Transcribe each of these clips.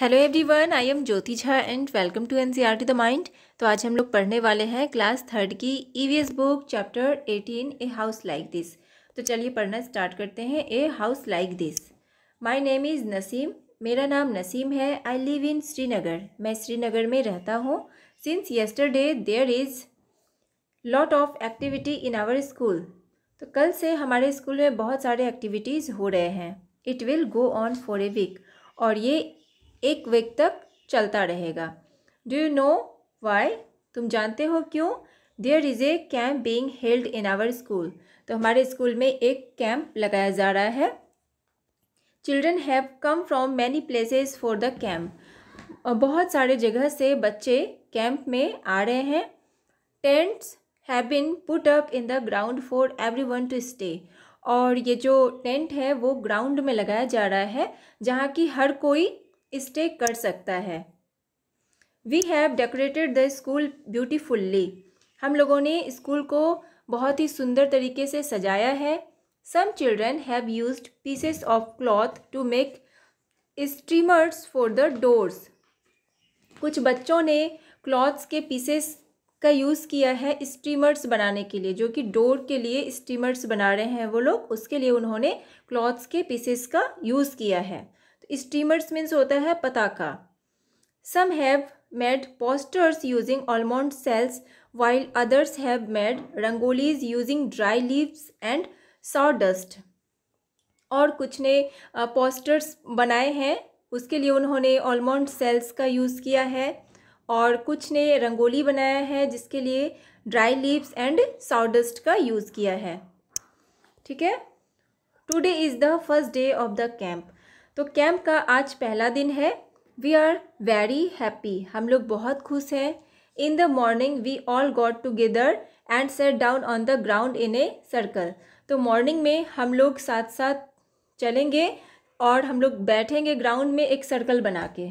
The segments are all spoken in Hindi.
Hello everyone I am Jyoti Jha and welcome to NCERT the mind तो आज हम लोग पढ़ने वाले हैं क्लास थर्ड की EVS book chapter eighteen a house like this तो चलिए पढ़ना स्टार्ट करते हैं a house like this my name is Naseem मेरा नाम नसीम है आई लिव इन श्रीनगर मैं श्रीनगर में रहता हूँ since yesterday there is lot of activity in our school तो कल से हमारे स्कूल में बहुत सारे एक्टिविटीज़ हो रहे हैं it will go on for a week और ये एक वीक तक चलता रहेगा डू यू नो वाई तुम जानते हो क्यों there is a camp being held in our school तो हमारे स्कूल में एक कैंप लगाया जा रहा है children have come from many places for the camp बहुत सारे जगह से बच्चे कैंप में आ रहे हैं tents have been put up in the ground for everyone to stay और ये जो टेंट है वो ग्राउंड में लगाया जा रहा है जहाँ की हर कोई स्टे कर सकता है we have decorated the school beautifully हम लोगों ने स्कूल को बहुत ही सुंदर तरीके से सजाया है some children have use pieces of cloth to make streamers for the doors कुछ बच्चों ने क्लॉथ्स के पीसेस का यूज़ किया है स्ट्रीमर्स बनाने के लिए जो कि डोर के लिए स्टीमर्स बना रहे हैं वो लोग उसके लिए उन्होंने क्लॉथ्स के पीसेस का यूज़ किया है स्टीमर्स मीन्स होता है पताका some have made posters using almond shells while others have made rangolis using dry leaves and sawdust और कुछ ने पोस्टर्स बनाए हैं उसके लिए उन्होंने ऑलमोंड सेल्स का यूज़ किया है और कुछ ने रंगोली बनाया है जिसके लिए ड्राई लीव्स एंड साउडस्ट का यूज़ किया है ठीक है today is the first day of the camp तो कैंप का आज पहला दिन है वी आर वेरी हैप्पी हम लोग बहुत खुश हैं in the morning we all got together and sat down on the ground in a circle तो मॉर्निंग में हम लोग साथ साथ चलेंगे और हम लोग बैठेंगे ग्राउंड में एक सर्कल बना के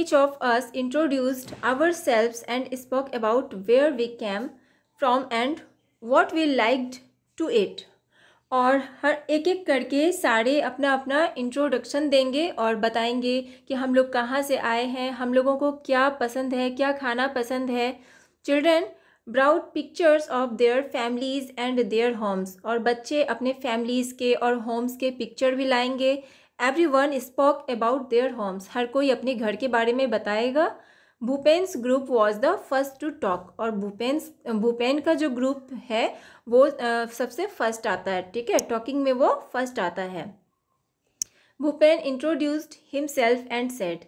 each of us introduced ourselves and spoke about where we came from and what we liked to eat और हर एक एक करके सारे अपना अपना इंट्रोडक्शन देंगे और बताएंगे कि हम लोग कहाँ से आए हैं हम लोगों को क्या पसंद है क्या खाना पसंद है children brought pictures of their families and their homes और बच्चे अपने फैमिलीज़ के और होम्स के पिक्चर भी लाएंगे everyone spoke about their homes हर कोई अपने घर के बारे में बताएगा Bhupen's group was the first to talk और भूपेन्स भूपेन का जो ग्रुप है वो सबसे फर्स्ट आता है ठीक है टॉकिंग में वो फर्स्ट आता है Bhupen introduced himself and sat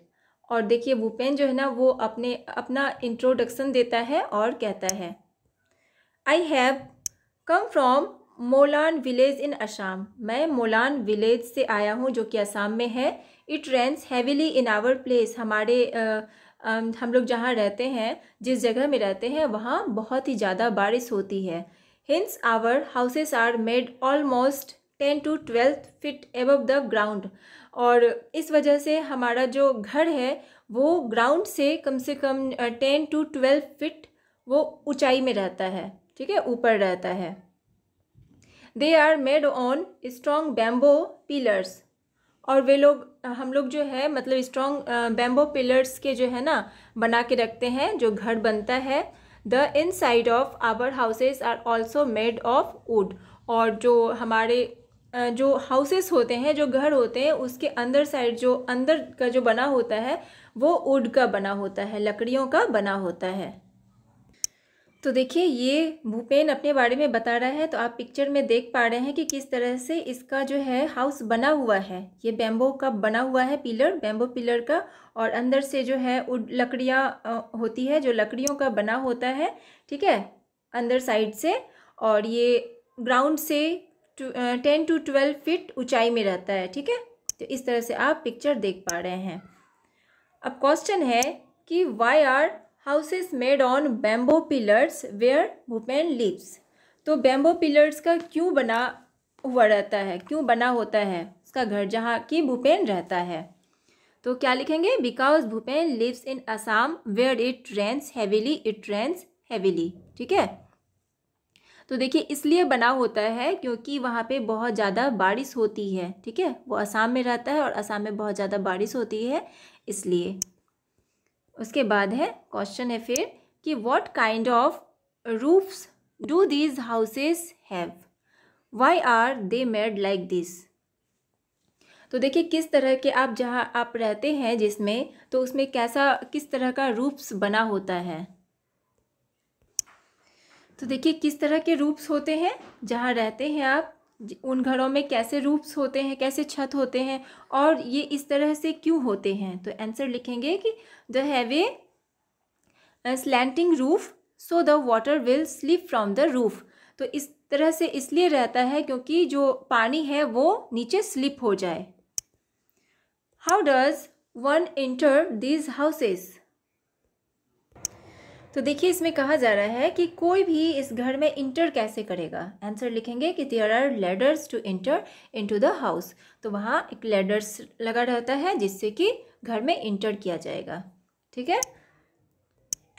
और देखिए भूपेन जो है ना वो अपने अपना इंट्रोडक्शन देता है और कहता है I have come from Molan village in Assam मैं मोलान विलेज से आया हूँ जो कि असाम में है it rains heavily in our place हमारे uh, हम लोग जहाँ रहते हैं जिस जगह में रहते हैं वहाँ बहुत ही ज़्यादा बारिश होती है hence our houses are made almost ten to twelve feet above the ground और इस वजह से हमारा जो घर है वो ग्राउंड से कम से कम टेन टू ट्वेल्व फिट वो ऊंचाई में रहता है ठीक है ऊपर रहता है they are made on strong bamboo pillars और वे लोग हम लोग जो है मतलब स्ट्रॉन्ग बैम्बो पिलर्स के जो है ना बना के रखते हैं जो घर बनता है the inside of our houses are also made of wood और जो हमारे जो हाउसेस होते हैं जो घर होते हैं उसके अंदर साइड जो अंदर का जो बना होता है वो वुड का बना होता है लकड़ियों का बना होता है तो देखिए ये भूपेन अपने बारे में बता रहा है तो आप पिक्चर में देख पा रहे हैं कि किस तरह से इसका जो है हाउस बना हुआ है ये बैम्बो का बना हुआ है पिलर बैम्बो पिलर का और अंदर से जो है उड लकड़ियाँ होती है जो लकड़ियों का बना होता है ठीक है अंदर साइड से और ये ग्राउंड से टेन टू ट्वेल्व फिट ऊँचाई में रहता है ठीक है तो इस तरह से आप पिक्चर देख पा रहे हैं अब क्वेश्चन है कि why are houses made on bamboo pillars where Bhupen lives तो बैम्बो पिलर्स का क्यों बना हुआ रहता है क्यों बना होता है उसका घर जहाँ की भूपेन रहता है तो क्या लिखेंगे because Bhupen lives in Assam where it rains heavily it rains heavily ठीक है तो देखिए इसलिए बना होता है क्योंकि वहाँ पे बहुत ज़्यादा बारिश होती है ठीक है वो असम में रहता है और असम में बहुत ज़्यादा बारिश होती है इसलिए उसके बाद है क्वेश्चन है फिर कि what kind of roofs do these houses have why are they made like this तो देखिए किस तरह के आप जहाँ आप रहते हैं जिसमें तो उसमें कैसा किस तरह का रूप्स बना होता है तो देखिए किस तरह के रूप्स होते हैं जहाँ रहते हैं आप उन घरों में कैसे रूप्स होते हैं कैसे छत होते हैं और ये इस तरह से क्यों होते हैं तो आंसर लिखेंगे कि they have a slanting roof so the water will slip from the roof तो इस तरह से इसलिए रहता है क्योंकि जो पानी है वो नीचे स्लिप हो जाए how does one enter these houses तो देखिए इसमें कहा जा रहा है कि कोई भी इस घर में इंटर कैसे करेगा आंसर लिखेंगे कि there are ladders to enter into the house तो वहाँ एक लेडर्स लगा रहता है जिससे कि घर में इंटर किया जाएगा ठीक है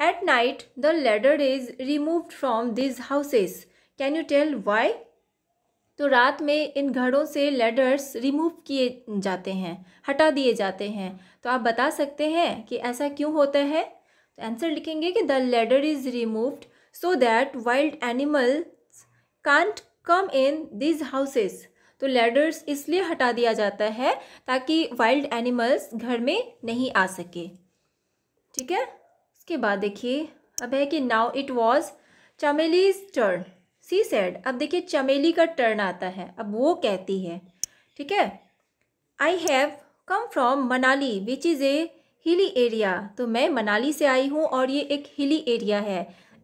at night the ladder is removed from these houses can you tell why तो रात में इन घरों से लेडर्स रिमूव किए जाते हैं हटा दिए जाते हैं तो आप बता सकते हैं कि ऐसा क्यों होता है तो आंसर लिखेंगे कि the ladder is removed so that wild animals can't come in these houses तो लेडर्स इसलिए हटा दिया जाता है ताकि वाइल्ड एनिमल्स घर में नहीं आ सके ठीक है इसके बाद देखिए अब है कि now it was Chameli's turn she said अब देखिए चमेली का टर्न आता है अब वो कहती है ठीक है I have come from Manali which is a hilly area तो मैं मनाली से आई हूँ और ये एक हिली एरिया है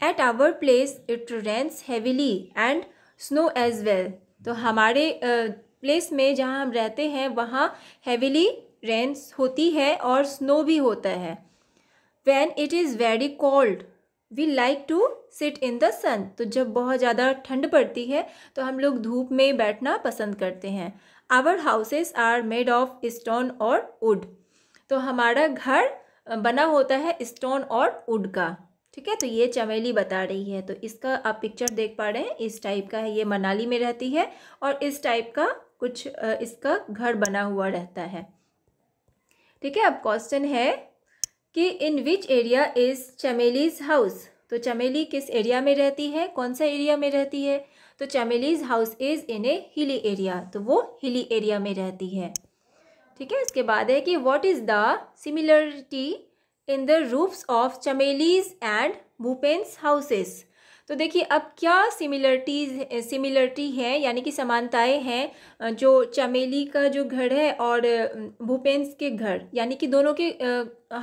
at our place it rains heavily and snow as well तो हमारे प्लेस में जहाँ हम रहते हैं वहाँ हैविली रेंस होती है और स्नो भी होता है when it is very cold we like to sit in the sun तो जब बहुत ज़्यादा ठंड पड़ती है तो हम लोग धूप में बैठना पसंद करते हैं our houses are made of stone और वुड तो हमारा घर बना होता है स्टोन और वुड का ठीक है तो ये चमेली बता रही है तो इसका आप पिक्चर देख पा रहे हैं इस टाइप का है ये मनाली में रहती है और इस टाइप का कुछ इसका घर बना हुआ रहता है ठीक है अब क्वेश्चन है कि in which area is Chameli's house तो चमेली किस एरिया में रहती है कौन सा एरिया में रहती है तो चमेलीज house is in A hilly area तो वो हिली एरिया में रहती है ठीक है इसके बाद है कि what is the similarity in the roofs of Chameli's and Bhupen's houses तो देखिए अब क्या सिमिलरिटीज सिमिलरिटी है यानी कि समानताएं हैं जो चमेली का जो घर है और भूपेंस के घर यानी कि दोनों के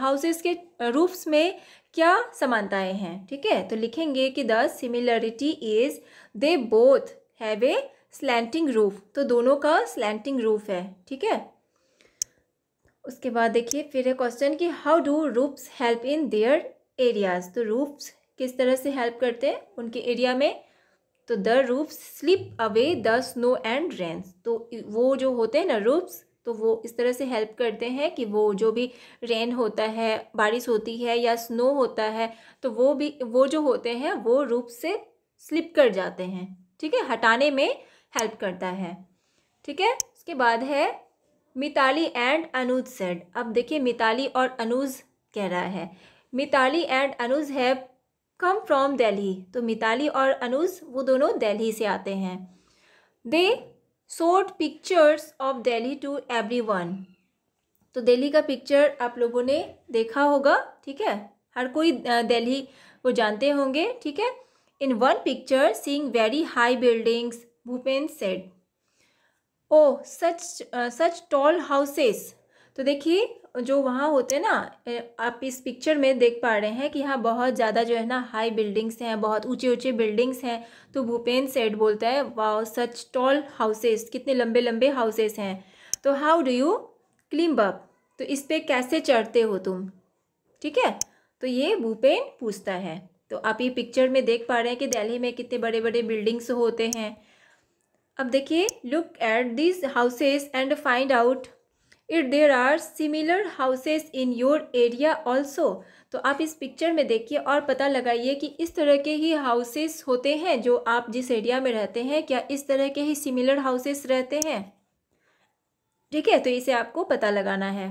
हाउसेस के रूफ्स में क्या समानताएं हैं ठीक है तो लिखेंगे कि the similarity is they both have a slanting roof तो दोनों का स्लैंटिंग रूफ है ठीक है उसके बाद देखिए फिर है क्वेश्चन कि how do roofs help in their areas तो रूप्स किस तरह से हेल्प करते हैं उनके एरिया में तो the roofs slip away the snow and rain तो वो जो होते हैं ना रूप्स तो वो इस तरह से हेल्प करते हैं कि वो जो भी रेन होता है बारिश होती है या स्नो होता है तो वो भी वो जो होते हैं वो रूप से स्लिप कर जाते हैं ठीक है हटाने में हेल्प करता है ठीक है उसके बाद है मिताली एंड अनुज सेड अब देखिए मिताली और अनुज कह रहा है Mitali and Anuj have come from Delhi तो मिताली और अनुज वो दोनों दिल्ली से आते हैं they showed pictures of Delhi to everyone तो दिल्ली का पिक्चर आप लोगों ने देखा होगा ठीक है हर कोई दिल्ली को जानते होंगे ठीक है in one picture seeing very high buildings Bhupendra said oh such such tall houses तो देखिए जो वहाँ होते हैं ना आप इस पिक्चर में देख पा रहे हैं कि यहाँ बहुत ज़्यादा जो है ना हाई बिल्डिंग्स हैं बहुत ऊंचे ऊंचे बिल्डिंग्स हैं तो भूपेन सेठ बोलता है वाओ सच टॉल हाउसेस कितने लंबे लंबे हाउसेस हैं तो how do you climb up तो इस पर कैसे चढ़ते हो तुम ठीक है तो ये भूपेन पूछता है तो आप ये पिक्चर में देख पा रहे हैं कि दिल्ली में कितने बड़े बड़े बिल्डिंग्स होते हैं अब देखिए look at this houses and find out it there are similar houses in your area also तो आप इस पिक्चर में देखिए और पता लगाइए कि इस तरह के ही हाउसेस होते हैं जो आप जिस एरिया में रहते हैं क्या इस तरह के ही सिमिलर हाउसेस रहते हैं ठीक है तो इसे आपको पता लगाना है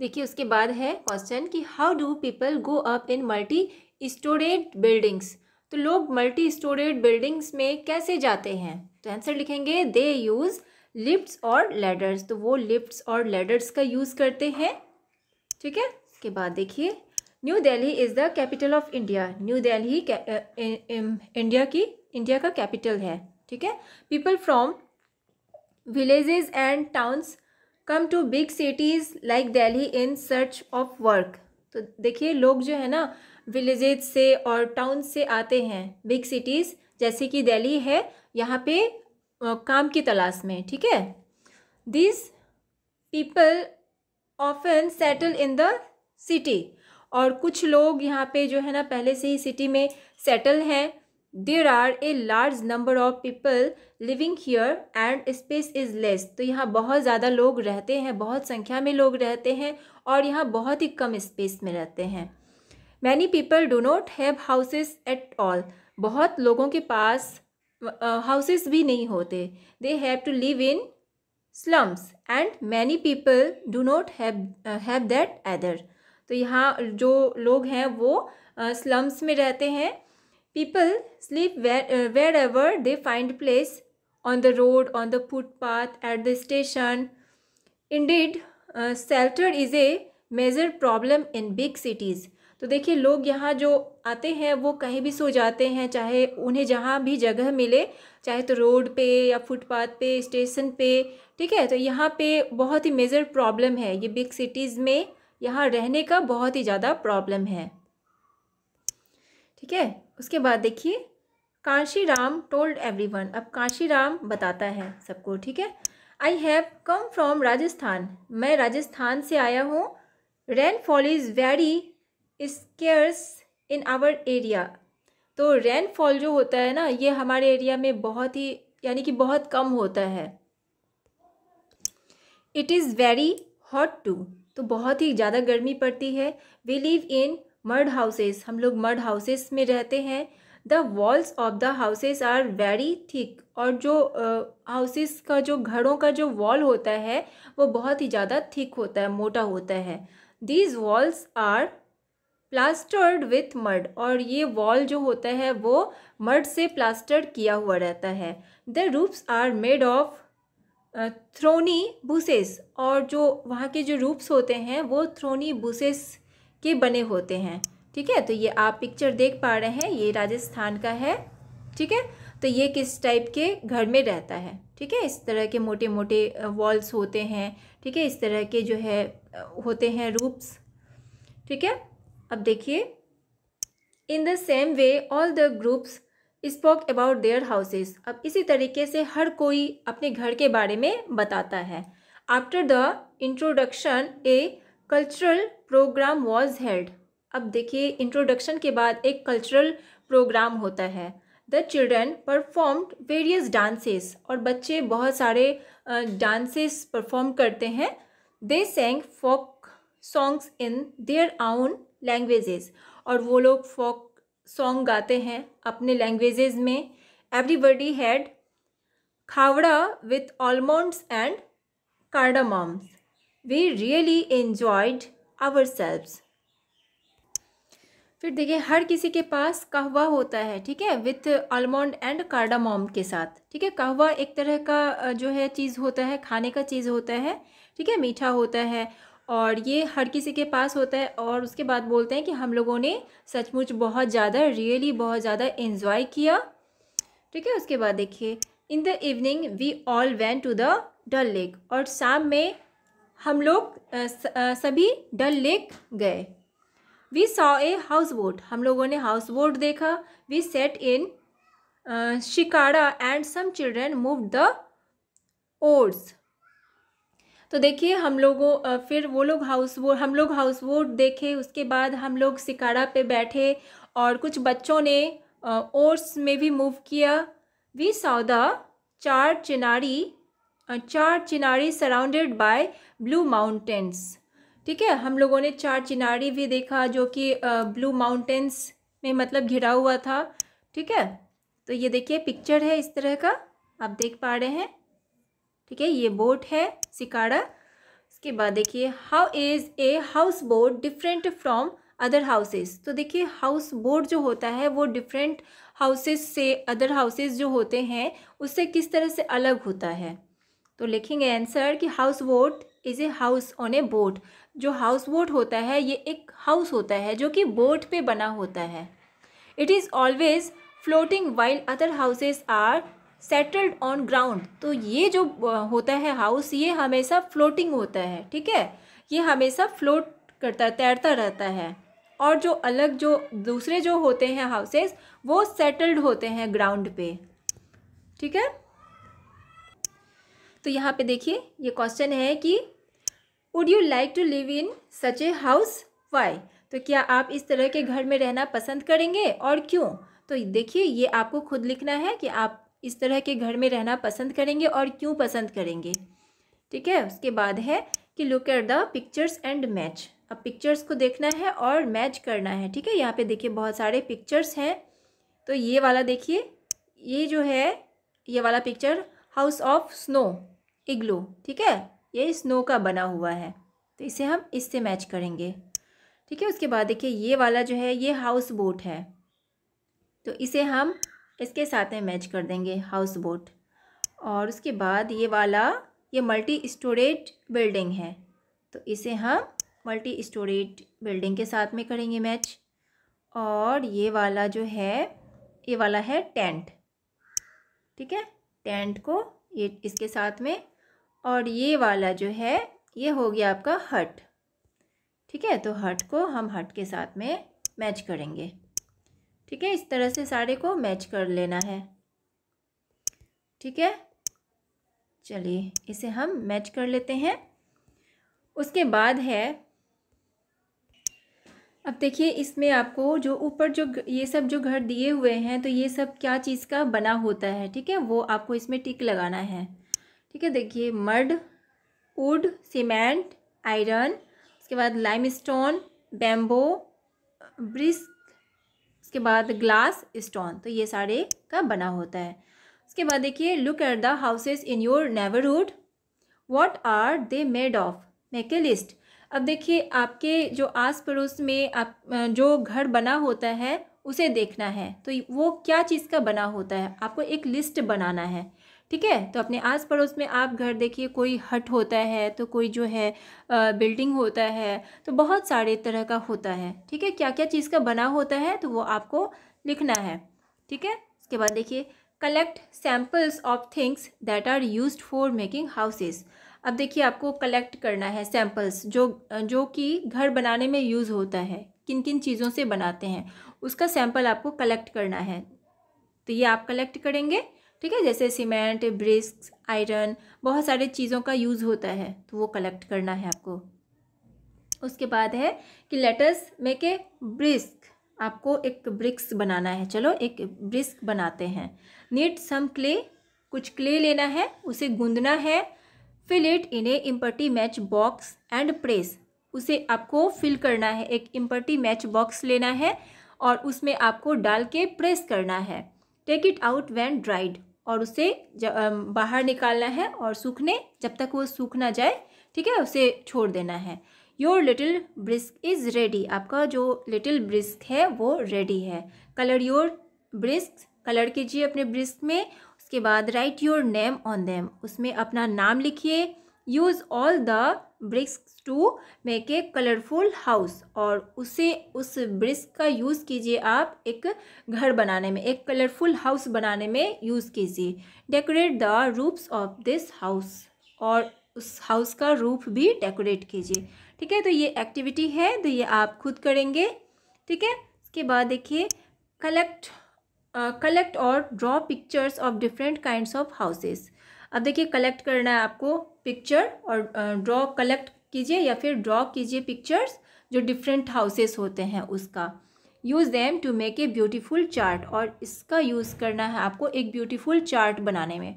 देखिए उसके बाद है क्वेश्चन कि how do people go up in multi storeyed buildings तो लोग मल्टी स्टोरेड बिल्डिंग्स में कैसे जाते हैं तो आंसर लिखेंगे दे यूज़ लिफ्ट्स और लेडर्स तो वो लिफ्ट्स और लेडर्स का यूज़ करते हैं ठीक है के बाद देखिए new Delhi is the capital of India new Delhi India की इंडिया का कैपिटल है ठीक है people from villages and towns come to big cities like Delhi in search of work तो देखिए लोग जो है ना विलेजेज से और टाउन से आते हैं बिग सिटीज़ जैसे कि दिल्ली है यहाँ पे काम की तलाश में ठीक है this people often settle in the city और कुछ लोग यहाँ पे जो है ना पहले से ही सिटी में सेटल हैं there are a large number of people living here and space is less तो यहाँ बहुत ज़्यादा लोग रहते हैं बहुत संख्या में लोग रहते हैं और यहाँ बहुत ही कम स्पेस में रहते हैं many people do not have houses at all बहुत लोगों के पास हाउसेस uh, भी नहीं होते they have to live in slums and many people do not have that either तो यहाँ जो लोग हैं वो स्लम्स uh, में रहते हैं people sleep wherever they find place on the road, on the footpath, at the station. Indeed, uh, shelter is a major problem in big cities. तो देखिए लोग यहाँ जो आते हैं वो कहीं भी सो जाते हैं चाहे उन्हें जहाँ भी जगह मिले चाहे तो रोड पे या फुटपाथ पे स्टेशन पे ठीक है तो यहाँ पे बहुत ही मेजर प्रॉब्लम है ये बिग सिटीज़ में यहाँ रहने का बहुत ही ज़्यादा प्रॉब्लम है ठीक है उसके बाद देखिए काशी राम टोल्ड एवरी अब काशी राम बताता है सबको ठीक है I have come from Rajasthan मैं राजस्थान से आया हूँ rainfall is very scarce in our area तो रेनफॉल जो होता है ना ये हमारे एरिया में बहुत ही यानी कि बहुत कम होता है it is very hot too तो बहुत ही ज़्यादा गर्मी पड़ती है we live in mud houses हम लोग मर्ड हाउसेस में रहते हैं the walls of the houses are very thick और जो हाउसेस uh, का जो घरों का जो वॉल होता है वो बहुत ही ज़्यादा थिक होता है मोटा होता है these walls are plastered with mud और ये वॉल जो होता है वो मड से प्लास्टर किया हुआ रहता है the roofs are made of thorny bushes और जो वहाँ के जो रूप्स होते हैं वो थ्रोनी बुसेस के बने होते हैं ठीक है तो ये आप पिक्चर देख पा रहे हैं ये राजस्थान का है ठीक है तो ये किस टाइप के घर में रहता है ठीक है इस तरह के मोटे मोटे वॉल्स होते हैं ठीक है इस तरह के जो है होते हैं रूप्स ठीक है अब देखिए in the same way all the groups spoke about their houses अब इसी तरीके से हर कोई अपने घर के बारे में बताता है after the introduction a cultural programme was held अब देखिए इंट्रोडक्शन के बाद एक कल्चरल प्रोग्राम होता है the children performed various dances और बच्चे बहुत सारे डांसेस परफॉर्म करते हैं they sang folk songs in their own languages और वो लोग फोक सॉन्ग गाते हैं अपने लैंग्वेजेस में everybody had kahwa with almonds and cardamoms we really enjoyed ourselves फिर देखिए हर किसी के पास कहवा होता है ठीक है विथ आलमंड एंड कार्डामोम के साथ ठीक है कहवा एक तरह का जो है चीज़ होता है खाने का चीज़ होता है ठीक है मीठा होता है और ये हर किसी के पास होता है और उसके बाद बोलते हैं कि हम लोगों ने सचमुच बहुत ज़्यादा रियली बहुत ज़्यादा इन्जॉय किया ठीक है उसके बाद देखिए in the evening we all went to the Dal Lake और शाम में हम लोग सभी डल लेक गए we saw a houseboat हम लोगों ने हाउस बोट देखा we sat in shikara and some children move the oars तो देखिए हम लोगों फिर वो लोग हाउस वो हम लोग हाउस बोट देखे उसके बाद हम लोग सिकाड़ा पे बैठे और कुछ बच्चों ने ओट्स में भी मूव किया वी सौदा the Char Chinari Char Chinari surrounded by blue mountains ठीक है हम लोगों ने चार चिनारी भी देखा जो कि ब्लू माउंटेंस में मतलब घिरा हुआ था ठीक है तो ये देखिए पिक्चर है इस तरह का आप देख पा रहे हैं ठीक है ये बोट है सिकाड़ा उसके बाद देखिए how is a houseboat different from other houses तो देखिए हाउस बोट जो होता है वो डिफरेंट हाउसेस से अदर हाउसेस जो होते हैं उससे किस तरह से अलग होता है तो लिखेंगे आंसर कि houseboat is a house on a boat जो हाउस बोट होता है ये एक हाउस होता है जो कि बोट पे बना होता है it is always floating while other houses are settled on ground तो ये जो होता है हाउस ये हमेशा फ्लोटिंग होता है ठीक है ये हमेशा फ्लोट करता तैरता रहता है और जो अलग जो दूसरे जो होते हैं हाउसेस वो सेटल्ड होते हैं ग्राउंड पे ठीक है तो यहाँ पे देखिए ये क्वेश्चन है कि would you like to live in such a house why तो क्या आप इस तरह के घर में रहना पसंद करेंगे और क्यों तो देखिए ये आपको खुद लिखना है कि आप इस तरह के घर में रहना पसंद करेंगे और क्यों पसंद करेंगे ठीक है उसके बाद है कि look at the pictures and match अब पिक्चर्स को देखना है और मैच करना है ठीक है यहाँ पे देखिए बहुत सारे पिक्चर्स हैं तो ये वाला देखिए ये जो है ये वाला picture house of snow igloo ठीक है ये स्नो का बना हुआ है तो इसे हम इससे मैच करेंगे ठीक है उसके बाद देखिए ये वाला जो है ये हाउस बोट है तो इसे हम इसके साथ में मैच कर देंगे हाउस बोट और उसके बाद ये वाला ये मल्टी स्टोरेट बिल्डिंग है तो इसे हम मल्टी स्टोरेज बिल्डिंग के साथ में करेंगे मैच और ये वाला जो है ये वाला है टेंट ठीक है टेंट को ये इसके साथ में और ये वाला जो है ये हो गया आपका हट ठीक है तो हट को हम हट के साथ में मैच करेंगे ठीक है इस तरह से सारे को मैच कर लेना है ठीक है चलिए इसे हम मैच कर लेते हैं उसके बाद है अब देखिए इसमें आपको जो ऊपर जो ये सब जो घर दिए हुए हैं तो ये सब क्या चीज़ का बना होता है ठीक है वो आपको इसमें टिक लगाना है ठीक है देखिए मर्ड वुड सीमेंट आयरन उसके बाद लाइम स्टोन बैम्बो ब्रिस्क उसके बाद ग्लास स्टोन तो ये सारे का बना होता है उसके बाद देखिए look at the houses in your neighbourhood what are they made of make a list अब देखिए आपके जो आस पड़ोस में आप जो घर बना होता है उसे देखना है तो वो क्या चीज़ का बना होता है आपको एक लिस्ट बनाना है ठीक है तो अपने आस पड़ोस में आप घर देखिए कोई हट होता है तो कोई जो है बिल्डिंग होता है तो बहुत सारे तरह का होता है ठीक है क्या क्या चीज़ का बना होता है तो वो आपको लिखना है ठीक है इसके बाद देखिए collect samples of things that are use for making houses अब देखिए आपको कलेक्ट करना है सैम्पल्स जो जो कि घर बनाने में यूज़ होता है किन किन चीज़ों से बनाते हैं उसका सैम्पल आपको कलेक्ट करना है तो ये आप कलेक्ट करेंगे ठीक है जैसे सीमेंट ब्रिक्स आयरन बहुत सारे चीज़ों का यूज़ होता है तो वो कलेक्ट करना है आपको उसके बाद है कि लेटर्स में के ब्रिस्क आपको एक ब्रिक्स बनाना है चलो एक ब्रिस्क बनाते हैं नीट सम क्ले कुछ क्ले लेना है उसे गूंदना है fill it in a empty matchbox and press उसे आपको फिल करना है एक इम्पर्टी मैच बॉक्स लेना है और उसमें आपको डाल के प्रेस करना है take it out when dried और उसे बाहर निकालना है और सूखने जब तक वो सूख ना जाए ठीक है उसे छोड़ देना है your little bricks is ready आपका जो लिटिल ब्रिस्क है वो रेडी है कलर योर ब्रिस्क कलर कीजिए अपने ब्रिस्क में उसके बाद write your name on them उसमें अपना नाम लिखिए use all the bricks to make a colourful house और उसे उस ब्रिक्स का यूज़ कीजिए आप एक घर बनाने में एक कलरफुल हाउस बनाने में यूज़ कीजिए decorate the roofs of this house और उस हाउस का रूफ भी डेकोरेट कीजिए ठीक है तो ये एक्टिविटी है तो ये आप खुद करेंगे ठीक है इसके बाद देखिए कलेक्ट कलेक्ट और draw pictures of different kinds of houses अब देखिए कलेक्ट करना है आपको पिक्चर और ड्रॉ कलेक्ट कीजिए या फिर ड्रॉ कीजिए पिक्चर्स जो डिफरेंट हाउसेस होते हैं उसका use them to make a beautiful chart और इसका यूज़ करना है आपको एक ब्यूटीफुल चार्ट बनाने में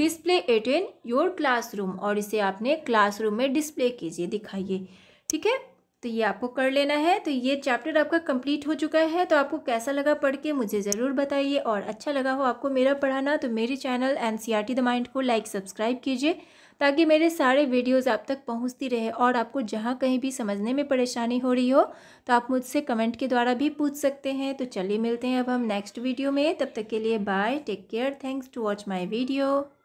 display it in your classroom और इसे आपने क्लासरूम में डिस्प्ले कीजिए दिखाइए ठीक है तो ये आपको कर लेना है तो ये चैप्टर आपका कंप्लीट हो चुका है तो आपको कैसा लगा पढ़ के मुझे ज़रूर बताइए और अच्छा लगा हो आपको मेरा पढ़ाना तो मेरे channel N C R T the mind को लाइक सब्सक्राइब कीजिए ताकि मेरे सारे वीडियोस आप तक पहुंचती रहे और आपको जहां कहीं भी समझने में परेशानी हो रही हो तो आप मुझसे कमेंट के द्वारा भी पूछ सकते हैं तो चलिए मिलते हैं अब हम नेक्स्ट वीडियो में तब तक के लिए bye take care thanks to watch my video